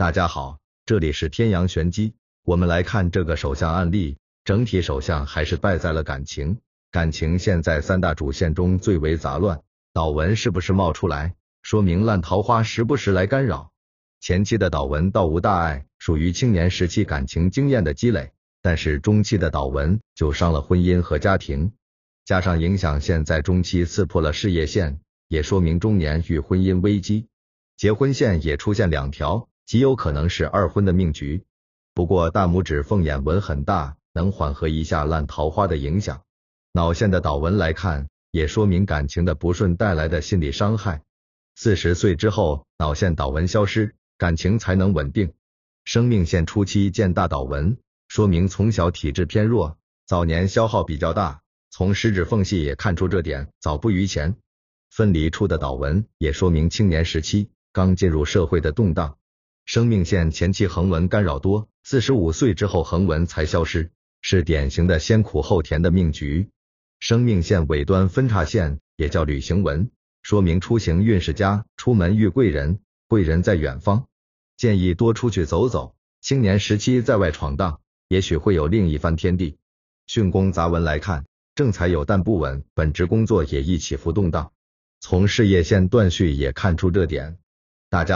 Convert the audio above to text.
大家好，这里是天阳玄机。我们来看这个手相案例，整体手相还是败在了感情。感情现在三大主线中最为杂乱，岛纹是不是冒出来，说明烂桃花时不时来干扰？前期的岛纹倒无大碍，属于青年时期感情经验的积累，但是中期的岛纹就伤了婚姻和家庭，加上影响线在中期刺破了事业线，也说明中年遇婚姻危机，结婚线也出现两条。极有可能是二婚的命局，不过大拇指凤眼纹很大，能缓和一下烂桃花的影响。脑线的导纹来看，也说明感情的不顺带来的心理伤害。四十岁之后，脑线导纹消失，感情才能稳定。生命线初期见大导纹，说明从小体质偏弱，早年消耗比较大。从食指缝隙也看出这点，早不余钱。分离出的导纹也说明青年时期刚进入社会的动荡。生命线前期横纹干扰多，四十五岁之后横纹才消失，是典型的先苦后甜的命局。生命线尾端分叉线也叫旅行纹，说明出行运势佳，出门遇贵人，贵人在远方，建议多出去走走。青年时期在外闯荡，也许会有另一番天地。巽宫杂文来看，正财有但不稳，本职工作也易起伏动荡。从事业线断续也看出这点，大家。